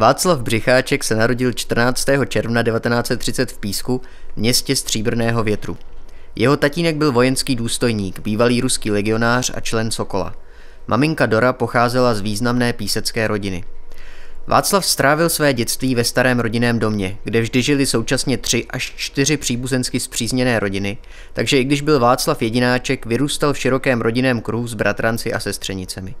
Václav Břicháček se narodil 14. června 1930 v Písku, městě Stříbrného větru. Jeho tatínek byl vojenský důstojník, bývalý ruský legionář a člen Sokola. Maminka Dora pocházela z významné písecké rodiny. Václav strávil své dětství ve starém rodinném domě, kde vždy žili současně tři až čtyři příbuzensky zpřízněné rodiny, takže i když byl Václav jedináček, vyrůstal v širokém rodinném kruhu s bratranci a sestřenicemi.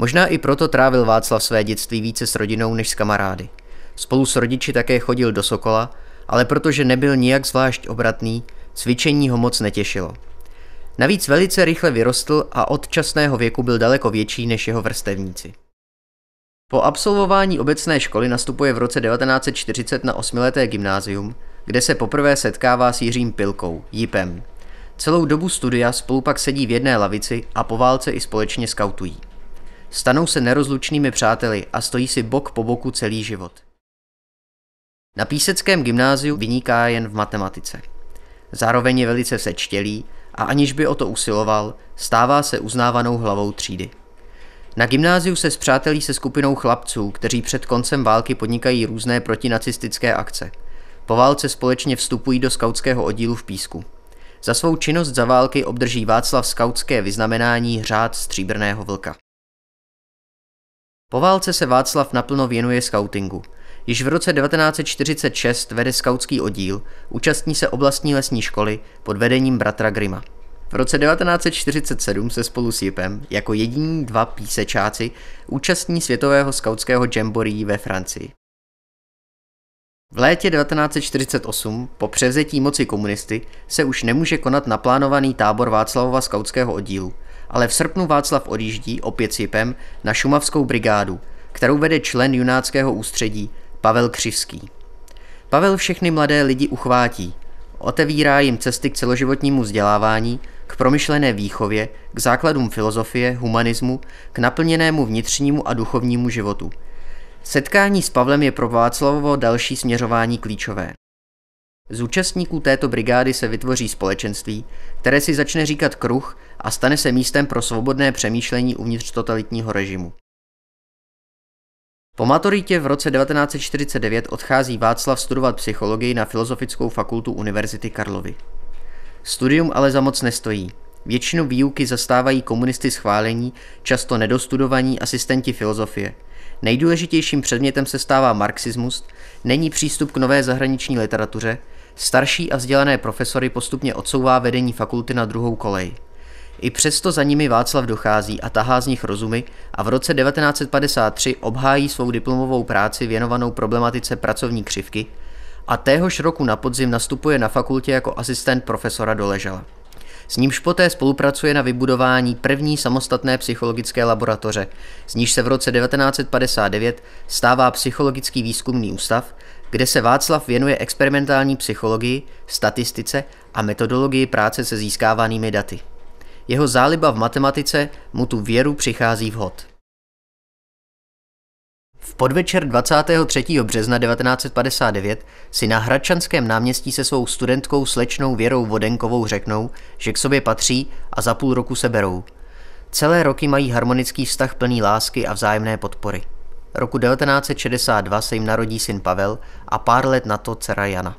Možná i proto trávil Václav své dětství více s rodinou než s kamarády. Spolu s rodiči také chodil do Sokola, ale protože nebyl nijak zvlášť obratný, cvičení ho moc netěšilo. Navíc velice rychle vyrostl a od časného věku byl daleko větší než jeho vrstevníci. Po absolvování obecné školy nastupuje v roce 1940 na osmileté gymnázium, kde se poprvé setkává s Jiřím Pilkou, Jipem. Celou dobu studia spolu pak sedí v jedné lavici a po válce i společně skautují. Stanou se nerozlučnými přáteli a stojí si bok po boku celý život. Na Píseckém gymnáziu vyniká jen v matematice. Zároveň je velice sečtělý a aniž by o to usiloval, stává se uznávanou hlavou třídy. Na gymnáziu se zpřátelí se skupinou chlapců, kteří před koncem války podnikají různé protinacistické akce. Po válce společně vstupují do skautského oddílu v Písku. Za svou činnost za války obdrží Václav skautské vyznamenání řád stříbrného vlka. Po válce se Václav naplno věnuje skautingu. Již v roce 1946 vede skautský oddíl, účastní se oblastní lesní školy pod vedením bratra Grima. V roce 1947 se spolu s Jipem jako jediní dva písečáci účastní světového skautského jamboree ve Francii. V létě 1948 po převzetí moci komunisty se už nemůže konat naplánovaný tábor Václavova skautského oddílu – ale v srpnu Václav odjíždí opět s Jipem na šumavskou brigádu, kterou vede člen junáckého ústředí Pavel Křivský. Pavel všechny mladé lidi uchvátí, otevírá jim cesty k celoživotnímu vzdělávání, k promyšlené výchově, k základům filozofie, humanismu, k naplněnému vnitřnímu a duchovnímu životu. Setkání s Pavlem je pro Václavovo další směřování klíčové. Z účastníků této brigády se vytvoří společenství, které si začne říkat kruh a stane se místem pro svobodné přemýšlení uvnitř totalitního režimu. Po maturitě v roce 1949 odchází Václav studovat psychologii na Filozofickou fakultu Univerzity Karlovy. Studium ale za moc nestojí. Většinu výuky zastávají komunisty schválení, často nedostudovaní asistenti filozofie. Nejdůležitějším předmětem se stává marxismus, není přístup k nové zahraniční literatuře, Starší a vzdělané profesory postupně odsouvá vedení fakulty na druhou kolej. I přesto za nimi Václav dochází a tahá z nich rozumy a v roce 1953 obhájí svou diplomovou práci věnovanou problematice pracovní křivky a téhož roku na podzim nastupuje na fakultě jako asistent profesora Doležela. S nímž poté spolupracuje na vybudování první samostatné psychologické laboratoře, z níž se v roce 1959 stává Psychologický výzkumný ústav, kde se Václav věnuje experimentální psychologii, statistice a metodologii práce se získávanými daty. Jeho záliba v matematice mu tu věru přichází vhod. V podvečer 23. března 1959 si na Hradčanském náměstí se svou studentkou slečnou Věrou Vodenkovou řeknou, že k sobě patří a za půl roku se berou. Celé roky mají harmonický vztah plný lásky a vzájemné podpory. Roku 1962 se jim narodí syn Pavel a pár let na to dcera Jana.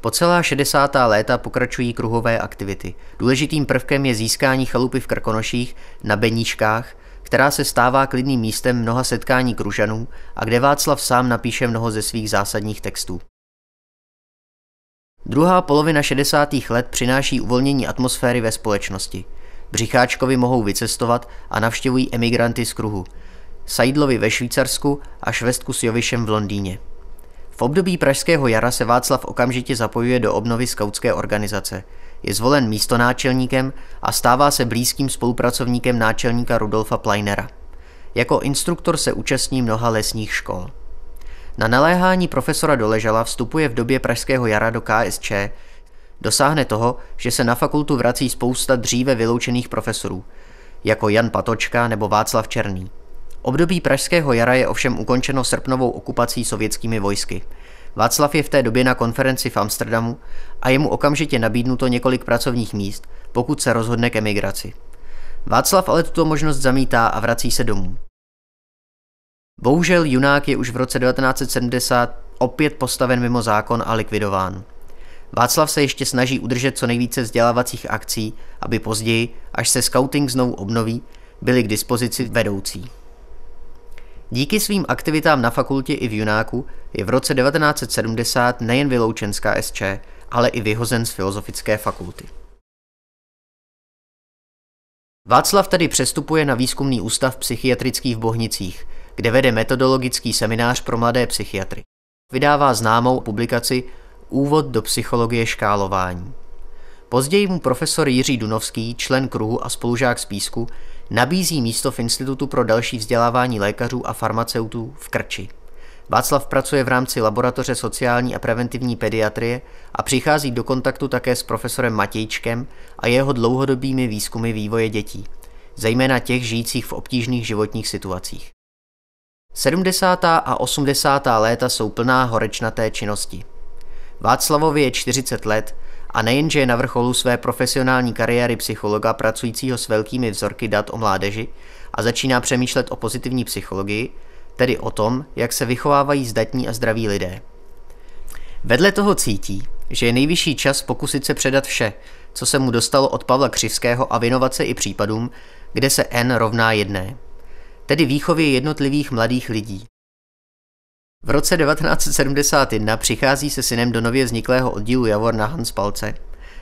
Po celá 60. léta pokračují kruhové aktivity. Důležitým prvkem je získání chalupy v Krkonoších na Beníškách, která se stává klidným místem mnoha setkání kružanů a kde Václav sám napíše mnoho ze svých zásadních textů. Druhá polovina 60. let přináší uvolnění atmosféry ve společnosti. Břicháčkovi mohou vycestovat a navštěvují emigranty z kruhu. Seidlovi ve Švýcarsku a Švestku s Jovišem v Londýně. V období Pražského jara se Václav okamžitě zapojuje do obnovy skautské organizace. Je zvolen místonáčelníkem a stává se blízkým spolupracovníkem náčelníka Rudolfa Pleinera. Jako instruktor se účastní mnoha lesních škol. Na naléhání profesora Doležala vstupuje v době Pražského jara do KSČ, dosáhne toho, že se na fakultu vrací spousta dříve vyloučených profesorů, jako Jan Patočka nebo Václav Černý. Období Pražského jara je ovšem ukončeno srpnovou okupací sovětskými vojsky. Václav je v té době na konferenci v Amsterdamu a je mu okamžitě nabídnuto několik pracovních míst, pokud se rozhodne k emigraci. Václav ale tuto možnost zamítá a vrací se domů. Bohužel junák je už v roce 1970 opět postaven mimo zákon a likvidován. Václav se ještě snaží udržet co nejvíce vzdělávacích akcí, aby později, až se scouting znovu obnoví, byly k dispozici vedoucí. Díky svým aktivitám na fakultě i v Junáku je v roce 1970 nejen vyloučen z KSČ, ale i vyhozen z Filozofické fakulty. Václav tedy přestupuje na výzkumný ústav psychiatrický v Bohnicích, kde vede metodologický seminář pro mladé psychiatry. Vydává známou publikaci Úvod do psychologie škálování. Později mu profesor Jiří Dunovský, člen kruhu a spolužák z Písku, nabízí místo v Institutu pro další vzdělávání lékařů a farmaceutů v Krči. Václav pracuje v rámci laboratoře sociální a preventivní pediatrie a přichází do kontaktu také s profesorem Matějčkem a jeho dlouhodobými výzkumy vývoje dětí, zejména těch žijících v obtížných životních situacích. 70. a 80. léta jsou plná horečnaté činnosti. Václavovi je 40 let a nejenže je na vrcholu své profesionální kariéry psychologa pracujícího s velkými vzorky dat o mládeži a začíná přemýšlet o pozitivní psychologii, tedy o tom, jak se vychovávají zdatní a zdraví lidé. Vedle toho cítí, že je nejvyšší čas pokusit se předat vše, co se mu dostalo od Pavla Křivského a věnovat se i případům, kde se N rovná jedné, tedy výchově jednotlivých mladých lidí, v roce 1971 přichází se synem do nově vzniklého oddílu Javor na Hanspalce.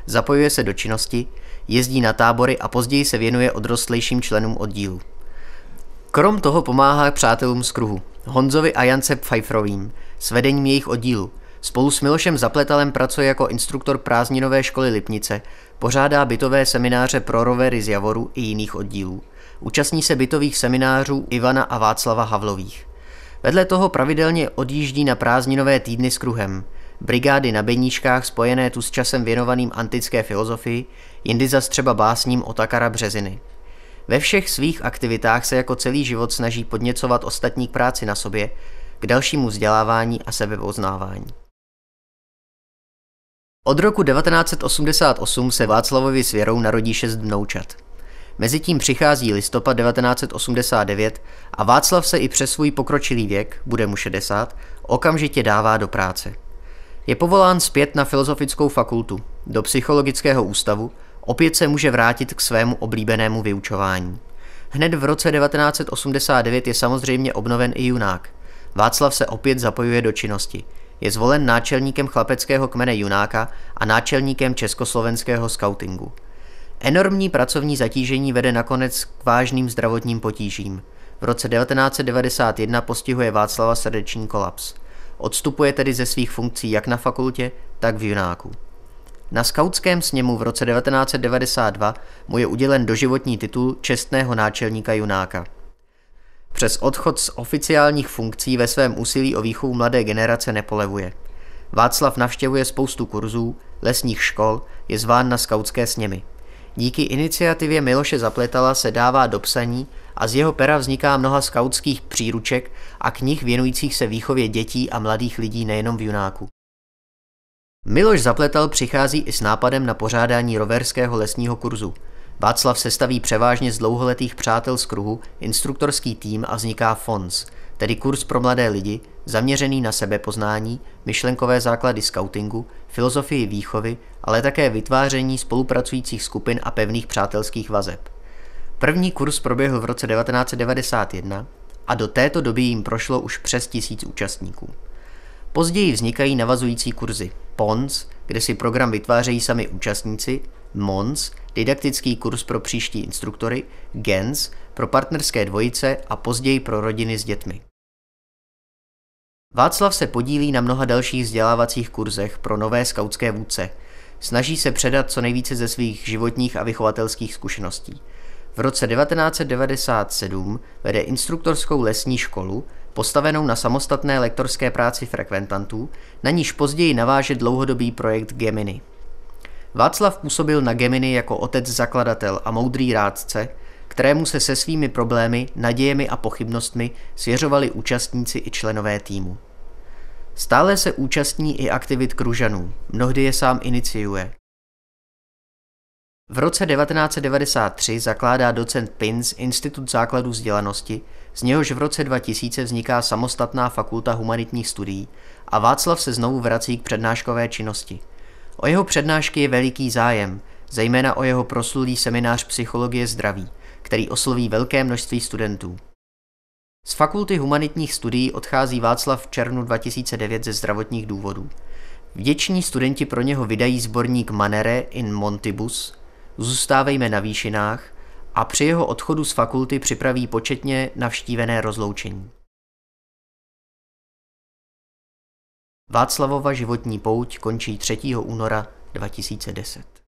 Zapojuje se do činnosti, jezdí na tábory a později se věnuje odrostlejším členům oddílu. Krom toho pomáhá přátelům z kruhu, Honzovi a Jance Pfeifrovým, s vedením jejich oddílu. Spolu s Milošem Zapletalem pracuje jako instruktor prázdninové školy Lipnice, pořádá bytové semináře pro rovery z Javoru i jiných oddílů. Účastní se bytových seminářů Ivana a Václava Havlových. Vedle toho pravidelně odjíždí na prázdninové týdny s kruhem. Brigády na Beníčkách spojené tu s časem věnovaným antické filozofii, jindy zas třeba básním Otakara Březiny. Ve všech svých aktivitách se jako celý život snaží podněcovat ostatní k práci na sobě, k dalšímu vzdělávání a sebevoznávání. Od roku 1988 se Václavovi s Věrou narodí šest vnoučat. Mezitím přichází listopad 1989 a Václav se i přes svůj pokročilý věk, bude mu 60, okamžitě dává do práce. Je povolán zpět na Filozofickou fakultu, do psychologického ústavu, opět se může vrátit k svému oblíbenému vyučování. Hned v roce 1989 je samozřejmě obnoven i junák. Václav se opět zapojuje do činnosti. Je zvolen náčelníkem chlapeckého kmene junáka a náčelníkem československého skautingu. Enormní pracovní zatížení vede nakonec k vážným zdravotním potížím. V roce 1991 postihuje Václava srdeční kolaps. Odstupuje tedy ze svých funkcí jak na fakultě, tak v junáku. Na skautském sněmu v roce 1992 mu je udělen doživotní titul čestného náčelníka junáka. Přes odchod z oficiálních funkcí ve svém úsilí o výchovu mladé generace nepolevuje. Václav navštěvuje spoustu kurzů, lesních škol, je zván na skautské sněmy. Díky iniciativě Miloše Zapletala se dává do psaní a z jeho pera vzniká mnoha skautských příruček a knih věnujících se výchově dětí a mladých lidí nejenom v Junáku. Miloš Zapletal přichází i s nápadem na pořádání roverského lesního kurzu. Václav sestaví převážně z dlouholetých přátel z kruhu, instruktorský tým a vzniká FONS – tedy kurz pro mladé lidi, zaměřený na sebepoznání, myšlenkové základy skautingu, filozofii výchovy, ale také vytváření spolupracujících skupin a pevných přátelských vazeb. První kurz proběhl v roce 1991 a do této doby jim prošlo už přes tisíc účastníků. Později vznikají navazující kurzy PONS, kde si program vytvářejí sami účastníci, MONS, didaktický kurz pro příští instruktory, GENS, pro partnerské dvojice a později pro rodiny s dětmi. Václav se podílí na mnoha dalších vzdělávacích kurzech pro nové skautské vůdce. Snaží se předat co nejvíce ze svých životních a vychovatelských zkušeností. V roce 1997 vede instruktorskou lesní školu, postavenou na samostatné lektorské práci frekventantů, na níž později naváže dlouhodobý projekt Gemini. Václav působil na Gemini jako otec zakladatel a moudrý rádce – kterému se se svými problémy, nadějemi a pochybnostmi svěřovali účastníci i členové týmu. Stále se účastní i aktivit kružanů, mnohdy je sám iniciuje. V roce 1993 zakládá docent Pins Institut základů vzdělanosti, z něhož v roce 2000 vzniká samostatná fakulta humanitních studií a Václav se znovu vrací k přednáškové činnosti. O jeho přednášky je veliký zájem, zejména o jeho proslulý seminář psychologie zdraví – který osloví velké množství studentů. Z fakulty humanitních studií odchází Václav v červnu 2009 ze zdravotních důvodů. Vděční studenti pro něho vydají sborník Manere in Montibus, Zůstávejme na výšinách a při jeho odchodu z fakulty připraví početně navštívené rozloučení. Václavova životní pouť končí 3. února 2010.